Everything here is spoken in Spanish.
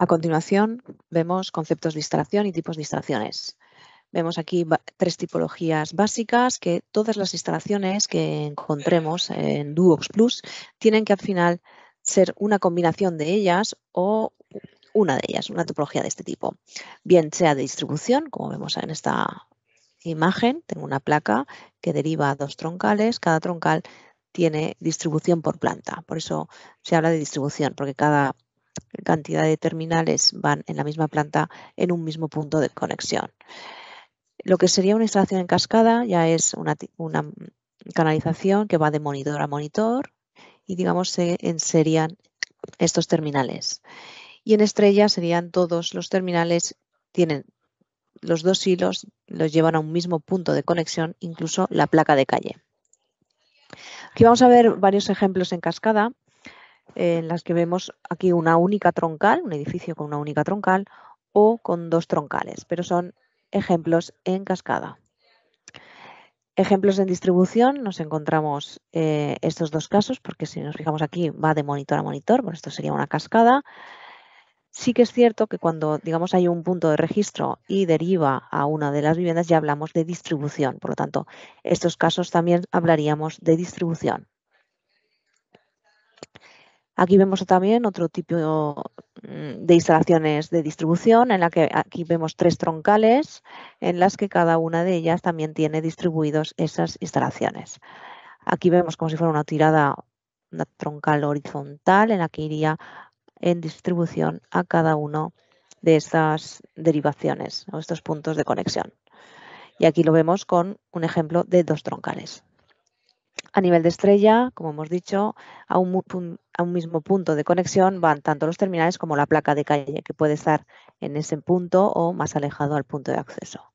A continuación vemos conceptos de instalación y tipos de instalaciones. Vemos aquí tres tipologías básicas que todas las instalaciones que encontremos en Duox Plus tienen que al final ser una combinación de ellas o una de ellas, una tipología de este tipo. Bien sea de distribución, como vemos en esta imagen, tengo una placa que deriva dos troncales, cada troncal tiene distribución por planta, por eso se habla de distribución, porque cada cantidad de terminales van en la misma planta en un mismo punto de conexión. Lo que sería una instalación en cascada ya es una, canalización que va de monitor a monitor y digamos se serían estos terminales. Y en estrella serían todos los terminales, tienen los dos hilos, los llevan a un mismo punto de conexión, incluso la placa de calle. Aquí vamos a ver varios ejemplos en cascada en las que vemos aquí una única troncal, un edificio con una única troncal o con dos troncales, pero son ejemplos en cascada. Ejemplos en distribución, nos encontramos eh, estos dos casos, porque si nos fijamos aquí va de monitor a monitor, bueno, esto sería una cascada. Sí que es cierto que cuando, digamos, hay un punto de registro y deriva a una de las viviendas, ya hablamos de distribución. Por lo tanto, estos casos también hablaríamos de distribución. Aquí vemos también otro tipo mm, de instalaciones de distribución en la que aquí vemos tres troncales en las que cada una de ellas también tiene distribuidos esas instalaciones. Aquí vemos como si fuera una tirada, una troncal horizontal en la que iría en distribución a cada uno de estas derivaciones o estos puntos de conexión. Y aquí lo vemos con un ejemplo de dos troncales. A nivel de estrella, como hemos dicho, a un, mismo punto de conexión van tanto los terminales como la placa de calle, que puede estar en ese punto o más alejado al punto de acceso.